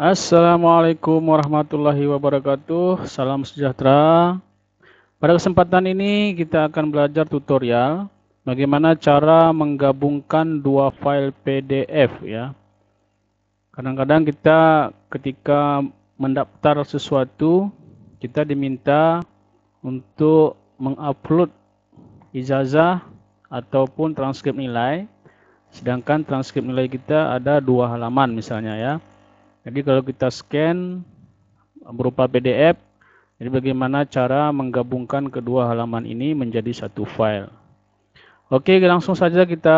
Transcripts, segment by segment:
Assalamualaikum warahmatullahi wabarakatuh. Salam sejahtera. Pada kesempatan ini kita akan belajar tutorial bagaimana cara menggabungkan dua file PDF ya. Kadang-kadang kita ketika mendaftar sesuatu kita diminta untuk mengupload ijazah ataupun transkrip nilai sedangkan transkrip nilai kita ada dua halaman misalnya ya jadi kalau kita scan berupa PDF, jadi bagaimana cara menggabungkan kedua halaman ini menjadi satu file. Oke, langsung saja kita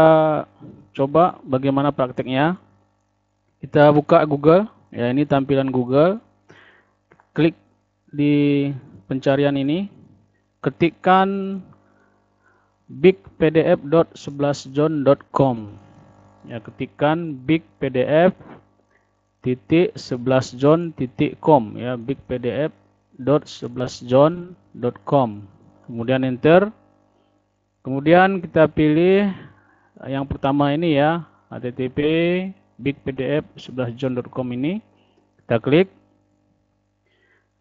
coba bagaimana prakteknya. Kita buka Google, ya ini tampilan Google. Klik di pencarian ini, ketikkan bigpdf.11john.com. Ya, ketikkan bigpdf titik 11 john titik com ya big pdf dot 11 john dot com kemudian enter kemudian kita pilih yang pertama ini ya http big pdf 11 john.com ini kita klik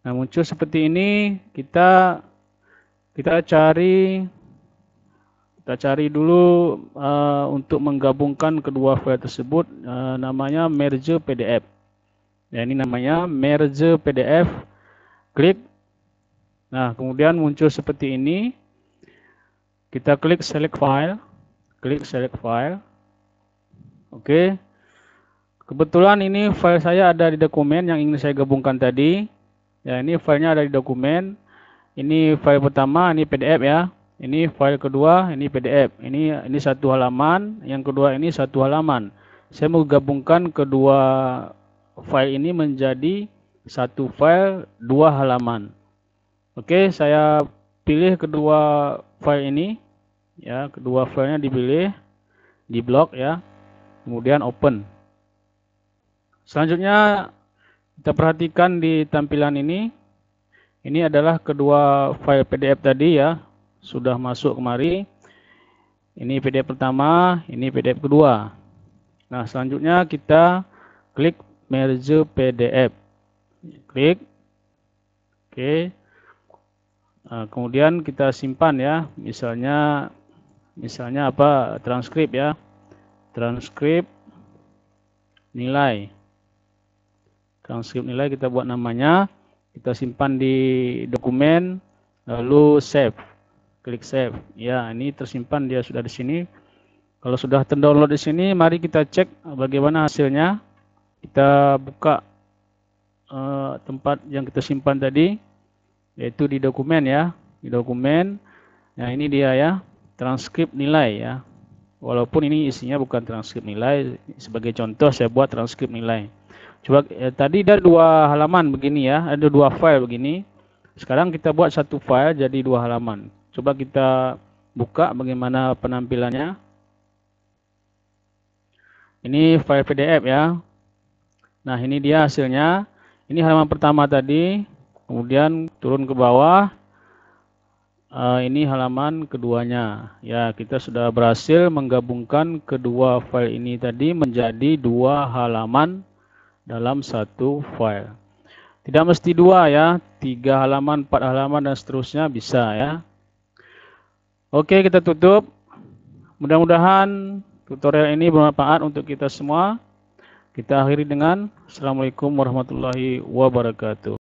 nah muncul seperti ini kita kita cari kita cari dulu uh, untuk menggabungkan kedua file tersebut uh, namanya merge pdf Ya, ini namanya merge PDF. Klik. Nah, kemudian muncul seperti ini. Kita klik select file. Klik select file. Oke. Kebetulan ini file saya ada di dokumen yang ingin saya gabungkan tadi. Ya, ini filenya ada di dokumen. Ini file pertama, ini PDF ya. Ini file kedua, ini PDF. Ini ini satu halaman, yang kedua ini satu halaman. Saya mau gabungkan kedua file ini menjadi satu file dua halaman. Oke, saya pilih kedua file ini ya, kedua filenya dipilih di blok ya. Kemudian open. Selanjutnya kita perhatikan di tampilan ini. Ini adalah kedua file PDF tadi ya, sudah masuk kemari. Ini PDF pertama, ini PDF kedua. Nah, selanjutnya kita klik merge PDF. Klik. Oke. Nah, kemudian kita simpan ya. Misalnya misalnya apa? Transkrip ya. Transkrip nilai. Transkrip nilai kita buat namanya, kita simpan di dokumen lalu save. Klik save. Ya, ini tersimpan dia sudah di sini. Kalau sudah terdownload di sini, mari kita cek bagaimana hasilnya kita buka uh, tempat yang kita simpan tadi yaitu di dokumen ya di dokumen nah ini dia ya transkrip nilai ya walaupun ini isinya bukan transkrip nilai sebagai contoh saya buat transkrip nilai coba ya, tadi ada dua halaman begini ya ada dua file begini sekarang kita buat satu file jadi dua halaman coba kita buka bagaimana penampilannya ini file PDF ya Nah, ini dia hasilnya. Ini halaman pertama tadi, kemudian turun ke bawah. Uh, ini halaman keduanya. Ya, kita sudah berhasil menggabungkan kedua file ini tadi menjadi dua halaman dalam satu file. Tidak mesti dua ya, tiga halaman, empat halaman, dan seterusnya bisa ya. Oke, kita tutup. Mudah-mudahan tutorial ini bermanfaat untuk kita semua. Kita akhiri dengan Assalamualaikum warahmatullahi wabarakatuh.